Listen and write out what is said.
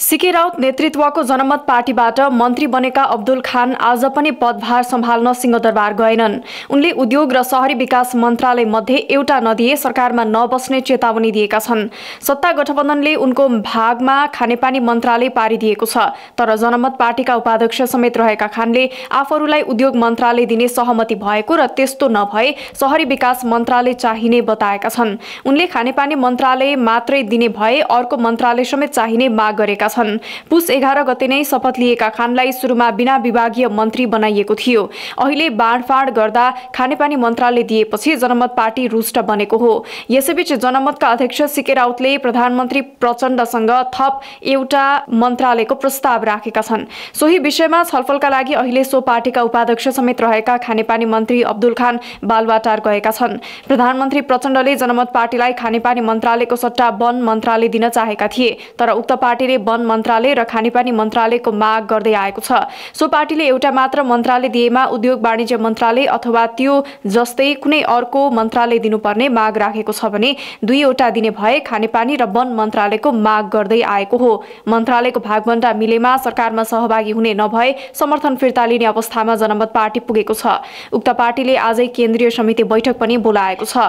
सिके राउत नेतृत्वको जनमत पार्टीबाट मन्त्री बनेका अब्दुल खान आज पनि पदभार सम्हाल्न सिंहदरबार गएनन् उनले उद्योग र शहरी विकास मन्त्रालय मध्ये एउटा नदिए सरकारमा नबस्ने चेतावनी दिएका छन् सत्ता गठबन्धनले उनको भागमा खानेपानी मन्त्रालय पारिदिएको छ तर जनमत पार्टीका उपाध्यक्ष समेत रहेका खानले आफूहरूलाई उद्योग मन्त्रालय दिने सहमति भएको र त्यस्तो नभए शहरी विकास मन्त्रालय चाहिने बताएका छन् उनले खानेपानी मन्त्रालय मात्रै दिने भए अर्को मन्त्रालय समेत चाहिने माग गरेका गरेका छन् पुष एघार गते नै शपथ लिएका खानलाई सुरुमा बिना विभागीय मन्त्री बनाइएको थियो अहिले बाँडफाँड गर्दा खानेपानी मन्त्रालय दिएपछि जनमत पार्टी रुष्ट बनेको हो यसैबीच जनमतका अध्यक्ष सिके राउतले प्रधानमन्त्री प्रचण्डसँग थप एउटा मन्त्रालयको प्रस्ताव राखेका छन् सोही विषयमा छलफलका लागि अहिले सो पार्टीका उपाध्यक्ष समेत रहेका खानेपानी मन्त्री अब्दुल खान बालवाटार गएका छन् प्रधानमन्त्री प्रचण्डले जनमत पार्टीलाई खानेपानी मन्त्रालयको सट्टा वन मन्त्रालय दिन चाहेका थिए तर उक्त पार्टीले वन वन मन्त्रालय र खानेपानी मन्त्रालयको माग गर्दै आएको छ सो पार्टीले एउटा मात्र मन्त्रालय दिएमा उद्योग वाणिज्य मन्त्रालय अथवा त्यो जस्तै कुनै अर्को मन्त्रालय दिनुपर्ने माग राखेको छ भने दुईवटा दिने भए खानेपानी र वन मन्त्रालयको माग गर्दै आएको हो मन्त्रालयको भागभन्दा मिलेमा सरकारमा सहभागी हुने नभए समर्थन फिर्ता लिने अवस्थामा जनमत पार्टी पुगेको छ उक्त पार्टीले आजै केन्द्रीय समिति बैठक पनि बोलाएको छ